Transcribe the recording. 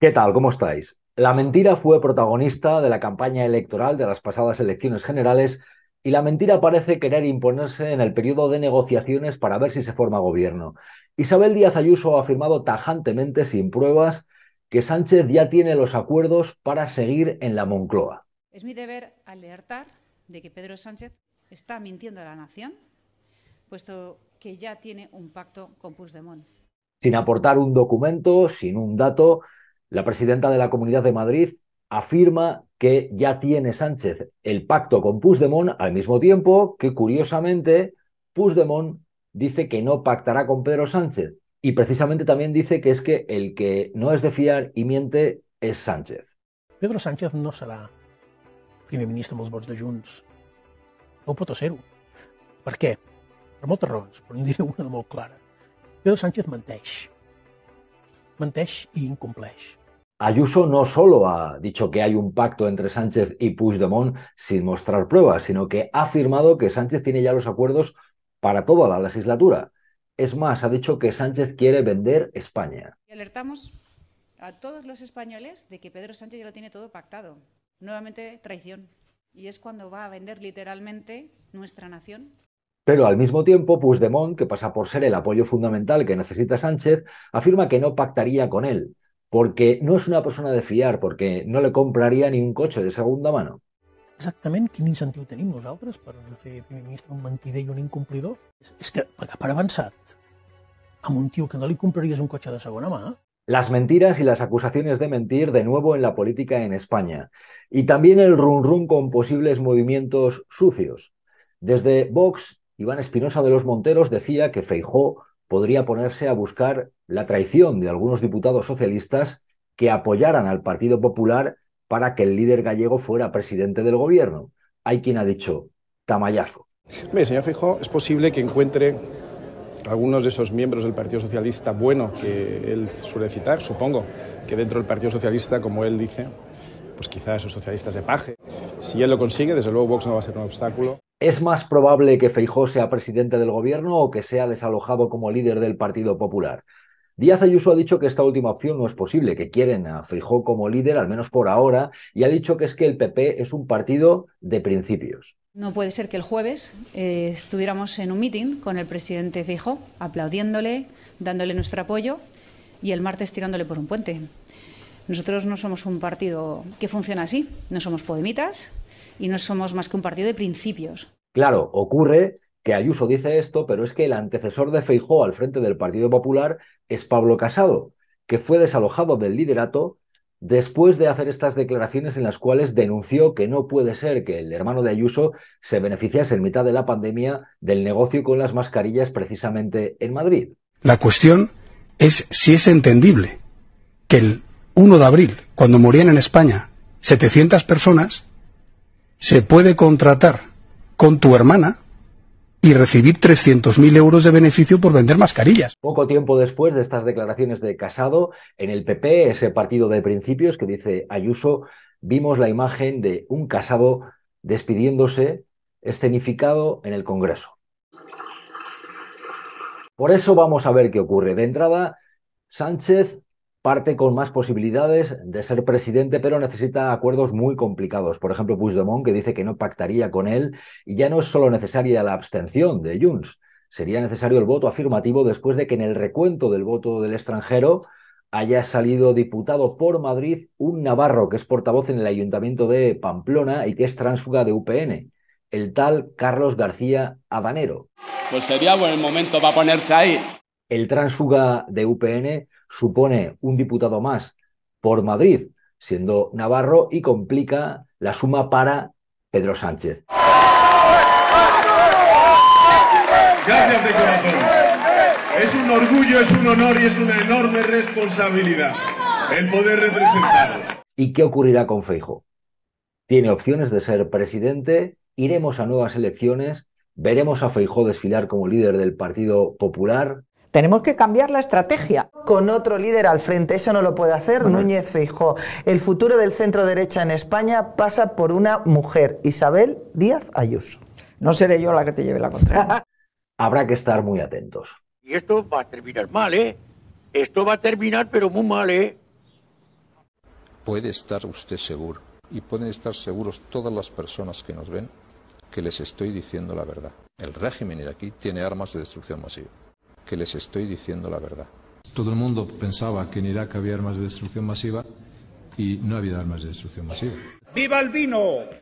¿Qué tal? ¿Cómo estáis? La mentira fue protagonista de la campaña electoral de las pasadas elecciones generales y la mentira parece querer imponerse en el periodo de negociaciones para ver si se forma gobierno. Isabel Díaz Ayuso ha afirmado tajantemente, sin pruebas, que Sánchez ya tiene los acuerdos para seguir en la Moncloa. Es mi deber alertar de que Pedro Sánchez está mintiendo a la nación, puesto que ya tiene un pacto con Puigdemont. Sin aportar un documento, sin un dato, la presidenta de la Comunidad de Madrid afirma que ya tiene Sánchez el pacto con Puigdemont al mismo tiempo que, curiosamente, Puigdemont dice que no pactará con Pedro Sánchez. Y precisamente también dice que es que el que no es de fiar y miente es Sánchez. Pedro Sánchez no será primer ministro en de Junts. No puede ser ¿Por qué? Por muchas razones, pero diré una de clara. Pedro Sánchez menteix. Menteix y incompleix. Ayuso no solo ha dicho que hay un pacto entre Sánchez y Puigdemont sin mostrar pruebas, sino que ha afirmado que Sánchez tiene ya los acuerdos para toda la legislatura. Es más, ha dicho que Sánchez quiere vender España. alertamos a todos los españoles de que Pedro Sánchez ya lo tiene todo pactado. Nuevamente traición. Y es cuando va a vender literalmente nuestra nación pero al mismo tiempo, Puigdemont, que pasa por ser el apoyo fundamental que necesita Sánchez, afirma que no pactaría con él porque no es una persona de fiar, porque no le compraría ni un coche de segunda mano. Exactament quin incentiu tenim nosaltres per fer primer ministro un mentider y un incomplidor? Es que para avanzar, a un tío que no le comprarías un coche de segunda mano... Las mentiras y las acusaciones de mentir de nuevo en la política en España. Y también el run-run con posibles movimientos sucios. Desde Vox, Iván Espinosa de los Monteros decía que Feijó podría ponerse a buscar la traición de algunos diputados socialistas que apoyaran al Partido Popular para que el líder gallego fuera presidente del gobierno. Hay quien ha dicho tamayazo. señor Fijo, es posible que encuentre algunos de esos miembros del Partido Socialista bueno que él suele citar, supongo que dentro del Partido Socialista, como él dice, pues quizás esos socialistas de paje. Si él lo consigue, desde luego Vox no va a ser un obstáculo. ¿Es más probable que Feijóo sea presidente del gobierno o que sea desalojado como líder del Partido Popular? Díaz Ayuso ha dicho que esta última opción no es posible, que quieren a Feijóo como líder, al menos por ahora, y ha dicho que es que el PP es un partido de principios. No puede ser que el jueves eh, estuviéramos en un meeting con el presidente Feijóo, aplaudiéndole, dándole nuestro apoyo y el martes tirándole por un puente. Nosotros no somos un partido que funciona así, no somos podemitas y no somos más que un partido de principios. Claro, ocurre que Ayuso dice esto, pero es que el antecesor de Feijó al frente del Partido Popular es Pablo Casado, que fue desalojado del liderato después de hacer estas declaraciones en las cuales denunció que no puede ser que el hermano de Ayuso se beneficiase en mitad de la pandemia del negocio con las mascarillas precisamente en Madrid. La cuestión es si es entendible que el 1 de abril, cuando morían en España 700 personas, se puede contratar con tu hermana y recibir 300.000 euros de beneficio por vender mascarillas. Poco tiempo después de estas declaraciones de Casado, en el PP, ese partido de principios que dice Ayuso, vimos la imagen de un Casado despidiéndose, escenificado en el Congreso. Por eso vamos a ver qué ocurre. De entrada, Sánchez parte con más posibilidades de ser presidente, pero necesita acuerdos muy complicados. Por ejemplo, Puigdemont, que dice que no pactaría con él, y ya no es solo necesaria la abstención de Junts, sería necesario el voto afirmativo después de que en el recuento del voto del extranjero haya salido diputado por Madrid un navarro que es portavoz en el ayuntamiento de Pamplona y que es tránsfuga de UPN, el tal Carlos García Habanero. Pues sería buen momento para ponerse ahí. El tránsfuga de UPN supone un diputado más por Madrid, siendo Navarro, y complica la suma para Pedro Sánchez. Gracias Es un orgullo, es un honor y es una enorme responsabilidad el poder representarlos. ¿Y qué ocurrirá con Feijo? Tiene opciones de ser presidente, iremos a nuevas elecciones, veremos a Feijó desfilar como líder del Partido Popular, tenemos que cambiar la estrategia. Con otro líder al frente, eso no lo puede hacer. Núñez Feijó. El futuro del centro derecha en España pasa por una mujer, Isabel Díaz Ayuso. No seré yo la que te lleve la contraria. Habrá que estar muy atentos. Y esto va a terminar mal, ¿eh? Esto va a terminar, pero muy mal, ¿eh? Puede estar usted seguro, y pueden estar seguros todas las personas que nos ven, que les estoy diciendo la verdad. El régimen iraquí tiene armas de destrucción masiva que les estoy diciendo la verdad. Todo el mundo pensaba que en Irak había armas de destrucción masiva y no había armas de destrucción masiva. ¡Viva el vino!